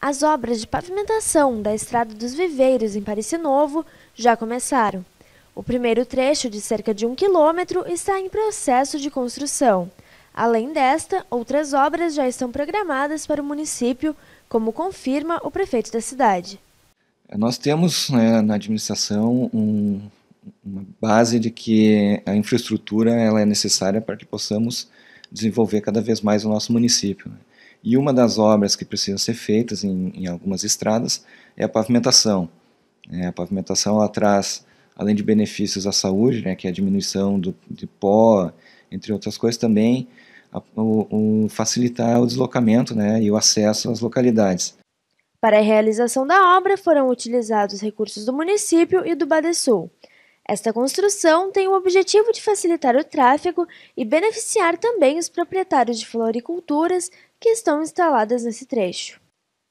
As obras de pavimentação da Estrada dos Viveiros em Parecis Novo já começaram. O primeiro trecho, de cerca de um quilômetro, está em processo de construção. Além desta, outras obras já estão programadas para o município, como confirma o prefeito da cidade. Nós temos né, na administração um, uma base de que a infraestrutura ela é necessária para que possamos desenvolver cada vez mais o nosso município. Né. E uma das obras que precisam ser feitas em, em algumas estradas é a pavimentação. É, a pavimentação ela traz, além de benefícios à saúde, né, que é a diminuição do, de pó, entre outras coisas, também a, o, o facilitar o deslocamento né, e o acesso às localidades. Para a realização da obra foram utilizados recursos do município e do Badesul. Esta construção tem o objetivo de facilitar o tráfego e beneficiar também os proprietários de floriculturas, que estão instaladas nesse trecho.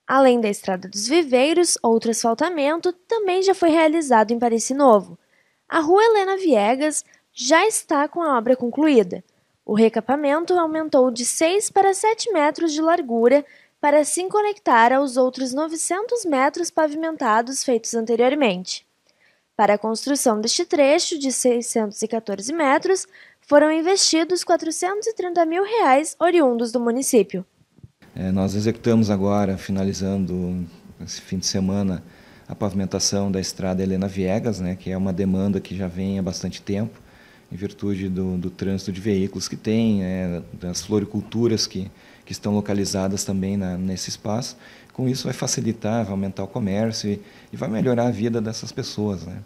Além da Estrada dos Viveiros, outro asfaltamento também já foi realizado em Pareci Novo. A Rua Helena Viegas já está com a obra concluída. O recapamento aumentou de 6 para 7 metros de largura para se conectar aos outros 900 metros pavimentados feitos anteriormente. Para a construção deste trecho de 614 metros, foram investidos 430 mil reais oriundos do município. É, nós executamos agora, finalizando esse fim de semana, a pavimentação da estrada Helena Viegas, né, que é uma demanda que já vem há bastante tempo, em virtude do, do trânsito de veículos que tem, é, das floriculturas que, que estão localizadas também na, nesse espaço. Com isso vai facilitar, vai aumentar o comércio e, e vai melhorar a vida dessas pessoas. Né?